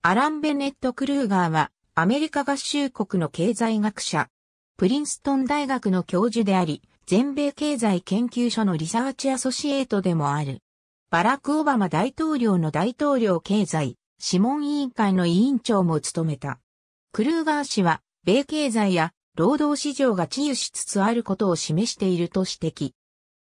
アラン・ベネット・クルーガーは、アメリカ合衆国の経済学者、プリンストン大学の教授であり、全米経済研究所のリサーチアソシエートでもある。バラク・オバマ大統領の大統領経済、諮問委員会の委員長も務めた。クルーガー氏は、米経済や労働市場が治癒しつつあることを示していると指摘。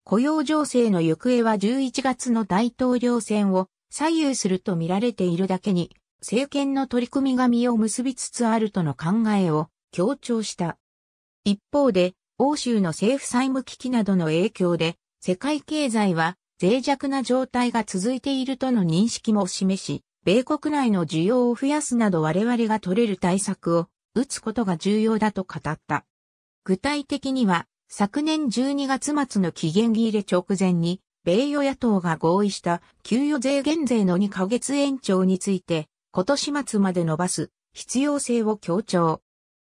雇用情勢の行方は11月の大統領選を左右すると見られているだけに、政権の取り組みが実を結びつつあるとの考えを強調した。一方で、欧州の政府債務危機などの影響で、世界経済は脆弱な状態が続いているとの認識も示し、米国内の需要を増やすなど我々が取れる対策を打つことが重要だと語った。具体的には、昨年12月末の期限切れ直前に、米与野党が合意した給与税減税の2ヶ月延長について、今年末まで伸ばす必要性を強調。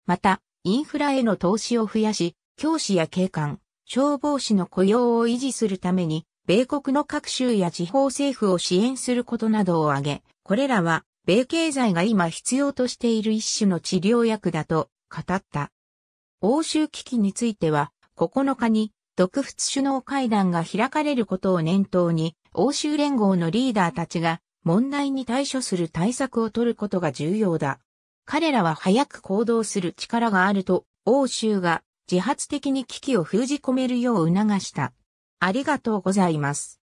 また、インフラへの投資を増やし、教師や警官、消防士の雇用を維持するために、米国の各州や地方政府を支援することなどを挙げ、これらは、米経済が今必要としている一種の治療薬だと語った。欧州危機については、9日に、独仏首脳会談が開かれることを念頭に、欧州連合のリーダーたちが問題に対処する対策を取ることが重要だ。彼らは早く行動する力があると、欧州が自発的に危機を封じ込めるよう促した。ありがとうございます。